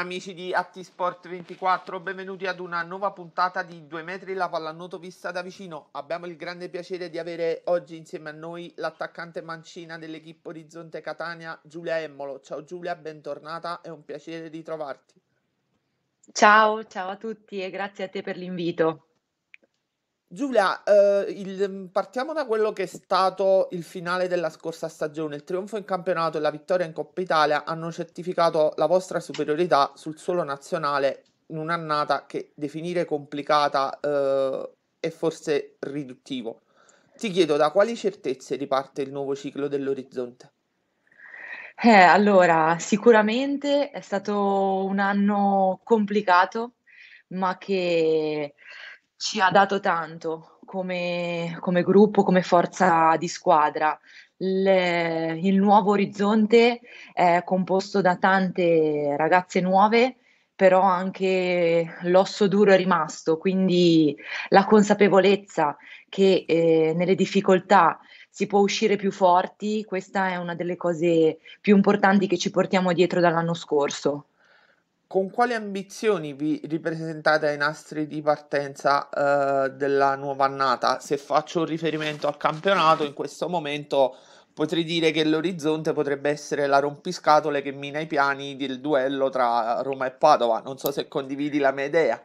Amici di Atti Sport 24, benvenuti ad una nuova puntata di Due metri la pallanuoto vista da vicino. Abbiamo il grande piacere di avere oggi insieme a noi l'attaccante mancina dell'equipe Orizzonte Catania, Giulia Emmolo. Ciao Giulia, bentornata, è un piacere ritrovarti. Ciao, ciao a tutti e grazie a te per l'invito. Giulia, eh, il- partiamo da quello che è stato il finale della scorsa stagione. Il trionfo in campionato e la vittoria in Coppa Italia hanno certificato la vostra superiorità sul suolo nazionale in un'annata che definire complicata eh, è forse riduttivo. Ti chiedo da quali certezze riparte il nuovo ciclo dell'orizzonte? Eh, allora, sicuramente è stato un anno complicato, ma che ci ha dato tanto come, come gruppo, come forza di squadra. Le, il nuovo orizzonte è composto da tante ragazze nuove, però anche l'osso duro è rimasto, quindi la consapevolezza che eh, nelle difficoltà si può uscire più forti, questa è una delle cose più importanti che ci portiamo dietro dall'anno scorso con quali ambizioni vi ripresentate ai nastri di partenza eh, della nuova annata? Se faccio riferimento al campionato, in questo momento potrei dire che l'orizzonte potrebbe essere la rompiscatole che mina i piani del duello tra Roma e Padova. Non so se condividi la mia idea.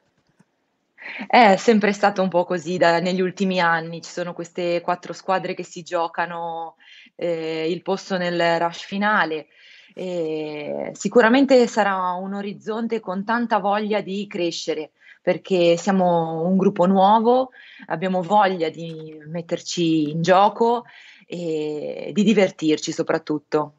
È sempre stato un po' così da, negli ultimi anni, ci sono queste quattro squadre che si giocano eh, il posto nel rush finale. E sicuramente sarà un orizzonte con tanta voglia di crescere perché siamo un gruppo nuovo, abbiamo voglia di metterci in gioco e di divertirci soprattutto.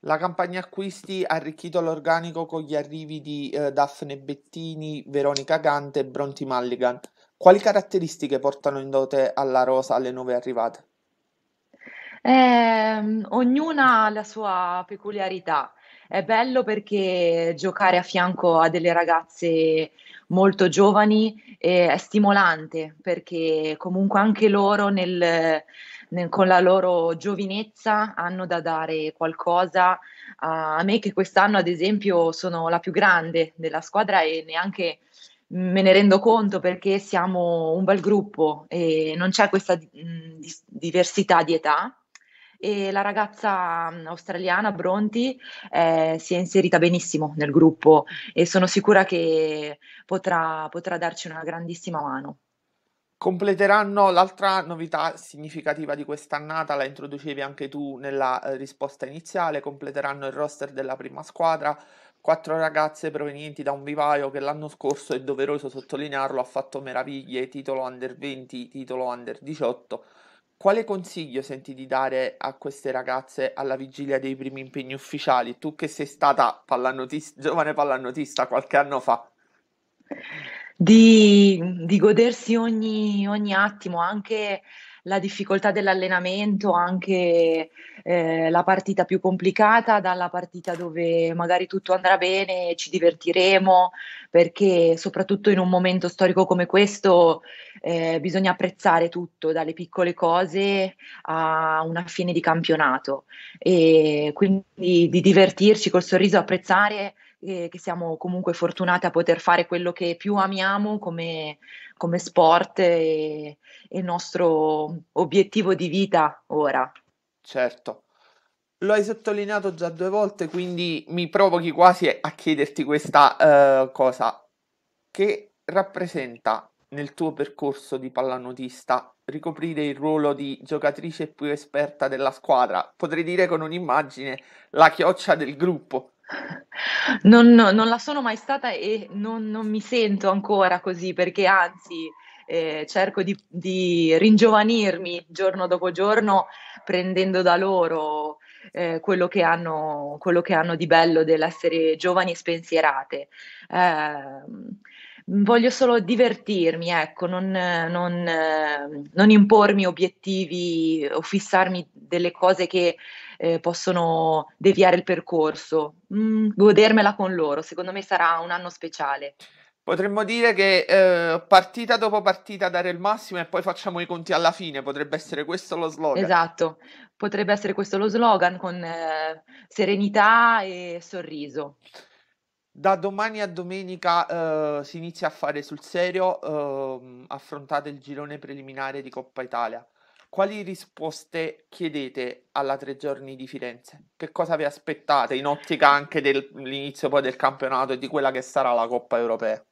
La campagna acquisti ha arricchito l'organico con gli arrivi di eh, Daphne Bettini, Veronica Gante e Bronti Mulligan. Quali caratteristiche portano in dote alla rosa alle nuove arrivate? Eh, ognuna ha la sua peculiarità. È bello perché giocare a fianco a delle ragazze molto giovani eh, è stimolante perché comunque anche loro nel, nel, con la loro giovinezza hanno da dare qualcosa a, me che quest'anno ad esempio sono la più grande della squadra e neanche me ne rendo conto perché siamo un bel gruppo e non c'è questa mh, diversità di età e la ragazza mm, australiana Bronti eh, si è inserita benissimo nel gruppo e sono sicura che potrà, potrà darci una grandissima mano. Completeranno l'altra novità significativa di quest'annata, la introducevi anche tu nella eh, risposta iniziale, completeranno il roster della prima squadra, quattro ragazze provenienti da un vivaio che l'anno scorso, è doveroso sottolinearlo, ha fatto meraviglie, titolo under 20, titolo under 18 quale consiglio senti di dare a queste ragazze alla vigilia dei primi impegni ufficiali? Tu che sei stata pallanotista, giovane pallanotista qualche anno fa. Di, di godersi ogni, ogni attimo, anche la difficoltà dell'allenamento, anche eh, la partita più complicata dalla partita dove magari tutto andrà bene, ci divertiremo, perché soprattutto in un momento storico come questo eh, bisogna apprezzare tutto, dalle piccole cose a una fine di campionato. E quindi di divertirci col sorriso, apprezzare eh, che siamo comunque fortunate a poter fare quello che più amiamo come, come sport e, e il nostro obiettivo di vita ora. Certo. Lo hai sottolineato già due volte, quindi mi provochi quasi a chiederti questa uh, cosa. Che rappresenta nel tuo percorso di pallanotista ricoprire il ruolo di giocatrice più esperta della squadra? Potrei dire con un'immagine la chioccia del gruppo. Non, non la sono mai stata e non, non, mi sento ancora così perché anzi eh, cerco di, di, ringiovanirmi giorno dopo giorno prendendo da loro eh, quello, che hanno, quello, che hanno, di bello dell'essere giovani e spensierate. Eh, voglio solo divertirmi, ecco, non, non, non eh, impormi obiettivi o fissarmi delle cose che eh, possono deviare il percorso, mm, godermela con loro, secondo me sarà un anno speciale. Potremmo dire che eh, partita dopo partita dare il massimo e poi facciamo i conti alla fine, potrebbe essere questo lo slogan. Esatto, potrebbe essere questo lo slogan con eh, serenità e sorriso. Da domani a domenica eh, si inizia a fare sul serio, ehm, affrontate il girone preliminare di Coppa Italia quali risposte chiedete alla tre giorni di Firenze? Che cosa vi aspettate in ottica anche dell'inizio poi del campionato e di quella che sarà la Coppa Europea?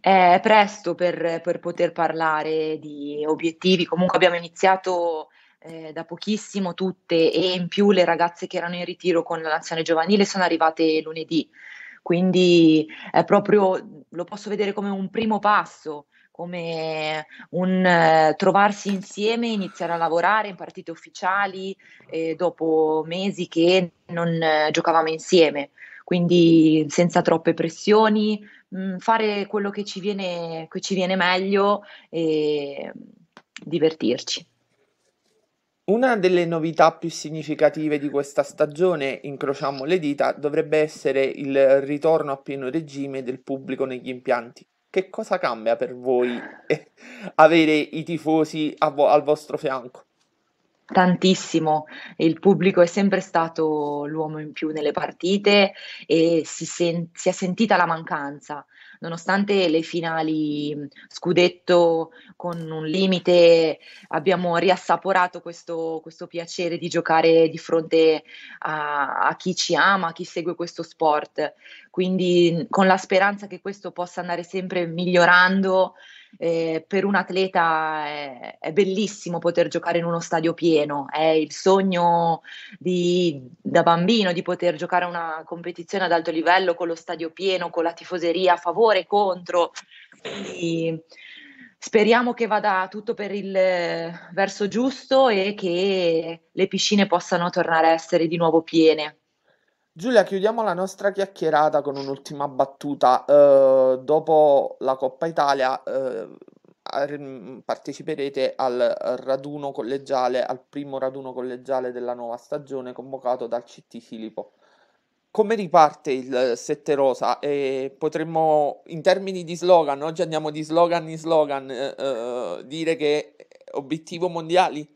È presto per, per poter parlare di obiettivi, comunque abbiamo iniziato eh, da pochissimo tutte e in più le ragazze che erano in ritiro con la nazione giovanile sono arrivate lunedì, quindi è proprio, lo posso vedere come un primo passo come un eh, trovarsi insieme, iniziare a lavorare in partite ufficiali eh, dopo mesi che non eh, giocavamo insieme, quindi senza troppe pressioni, mh, mm, fare quello che ci viene, che ci viene meglio e divertirci. Una delle novità più significative di questa stagione, incrociamo le dita, dovrebbe essere il ritorno a pieno regime del pubblico negli impianti che cosa cambia per voi avere i tifosi vo- al vostro fianco? tantissimo, il pubblico è sempre stato l'uomo in più nelle partite e si, sen- si è sentita la mancanza nonostante le finali scudetto con un limite, abbiamo riassaporato questo, questo piacere di giocare di fronte a, a, chi ci ama, a chi segue questo sport. Quindi con la speranza che questo possa andare sempre migliorando eh, per un atleta è, eh, è, bellissimo poter giocare in uno stadio pieno, è il sogno di, da bambino di poter giocare una competizione ad alto livello con lo stadio pieno, con la tifoseria a favore e contro. Quindi, speriamo che vada tutto per il verso giusto e che le piscine possano tornare a essere di nuovo piene. Giulia, chiudiamo la nostra chiacchierata con un'ultima battuta. Eh, dopo la Coppa Italia eh, mm, parteciperete al raduno collegiale, al primo raduno collegiale della nuova stagione convocato dal CT Filippo. Come riparte il Sette Rosa? E potremmo, in termini di slogan, oggi andiamo di slogan in slogan, eh, eh dire che obiettivo mondiali?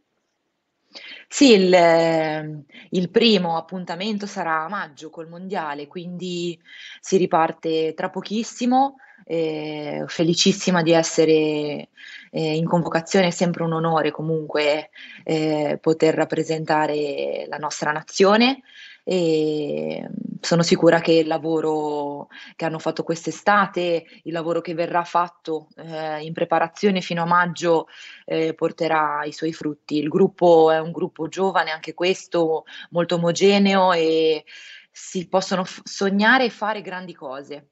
Sì, il il primo appuntamento sarà a maggio col mondiale, quindi si riparte tra pochissimo. Ehm, felicissima di essere, ehm, in convocazione, è sempre un onore comunque, ehm, poter rappresentare la nostra nazione. E, sono sicura che il lavoro che hanno fatto quest'estate, il lavoro che verrà fatto eh, in preparazione fino a maggio eh, porterà i suoi frutti. Il gruppo è un gruppo giovane, anche questo, molto omogeneo e si possono f- sognare e fare grandi cose.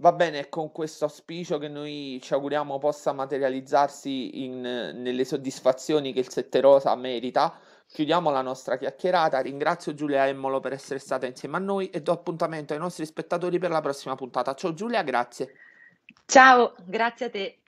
Va bene, con questo auspicio che noi ci auguriamo possa materializzarsi in, nelle soddisfazioni che il Sette Rosa merita. Chiudiamo la nostra chiacchierata, ringrazio Giulia Emmolo per essere stata insieme a noi e do appuntamento ai nostri spettatori per la prossima puntata. Ciao Giulia, grazie. Ciao, grazie a te.